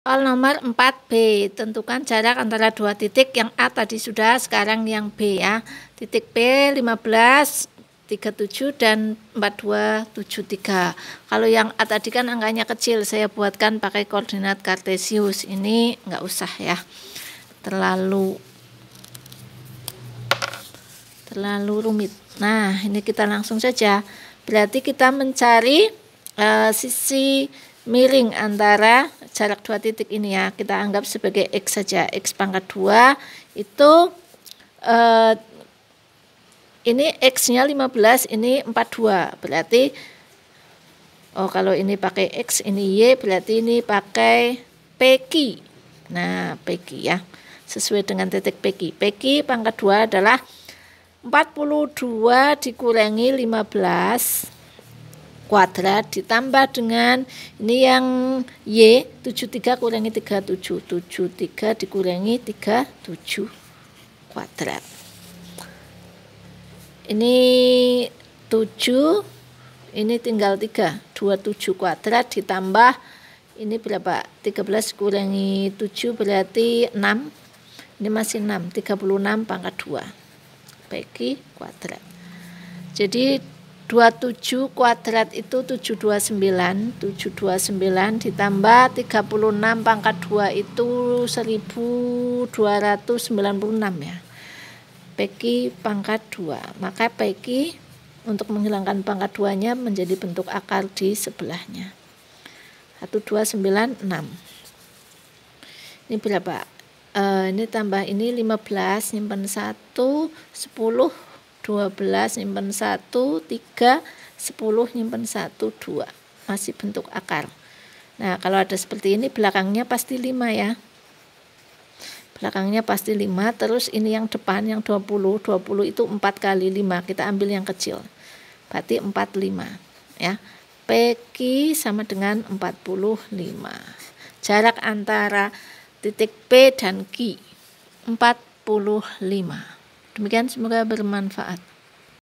Soal nomor 4B, tentukan jarak antara dua titik yang A tadi sudah, sekarang yang B ya. Titik B 15, 37 dan 4273. Kalau yang A tadi kan angkanya kecil, saya buatkan pakai koordinat kartesius. Ini nggak usah ya. Terlalu terlalu rumit. Nah, ini kita langsung saja. Berarti kita mencari uh, sisi miring antara jarak dua titik ini ya kita anggap sebagai x saja x pangkat dua itu eh, ini x-nya 15 ini 42 berarti oh kalau ini pakai x ini y berarti ini pakai peki nah peki ya sesuai dengan titik peki peki pangkat dua adalah 42 dikurangi 15 kuadrat ditambah dengan ini yang Y 73 kurangi 37 73 dikurangi 37 kuadrat ini 7 ini tinggal 3 27 kuadrat ditambah ini berapa 13 kurangi 7 berarti 6 ini masih 6 36 pangkat 2 bagi kuadrat jadi 27 kuadrat itu 729 729 ditambah 36 pangkat 2 itu 1296 ya Peki pangkat 2 maka Peki untuk menghilangkan pangkat 2 nya menjadi bentuk akar di sebelahnya 1296 ini berapa Uh, ini tambah ini 15 nyimpan 1 10 12 nyimpen 1 3 10 nyimpen 1 2 masih bentuk akar nah kalau ada seperti ini belakangnya pasti 5 ya belakangnya pasti 5 terus ini yang depan yang 20 20 itu 4 kali 5 kita ambil yang kecil berarti 45 ya PQ sama dengan 45 jarak antara titik P dan Q 45 Demikian semoga bermanfaat.